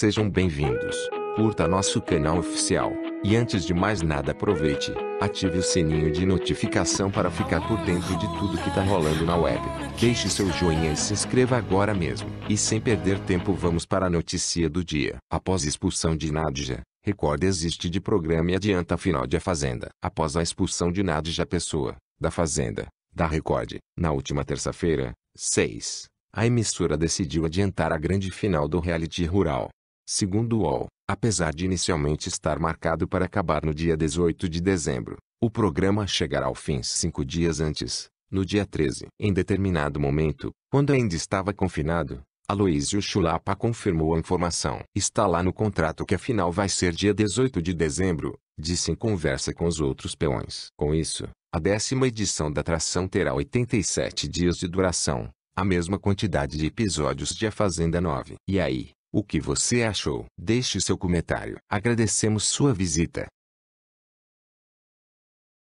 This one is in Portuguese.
Sejam bem-vindos, curta nosso canal oficial, e antes de mais nada aproveite, ative o sininho de notificação para ficar por dentro de tudo que tá rolando na web. Deixe seu joinha e se inscreva agora mesmo. E sem perder tempo vamos para a notícia do dia. Após expulsão de Nadja, Record existe de programa e adianta a final de A Fazenda. Após a expulsão de Nadja Pessoa, da Fazenda, da Record, na última terça-feira, 6, a emissora decidiu adiantar a grande final do reality rural. Segundo o UOL, apesar de inicialmente estar marcado para acabar no dia 18 de dezembro, o programa chegará ao fim cinco dias antes, no dia 13. Em determinado momento, quando ainda estava confinado, Aloísio Chulapa confirmou a informação. Está lá no contrato que a final vai ser dia 18 de dezembro, disse em conversa com os outros peões. Com isso, a décima edição da atração terá 87 dias de duração, a mesma quantidade de episódios de A Fazenda 9. E aí? O que você achou? Deixe seu comentário. Agradecemos sua visita.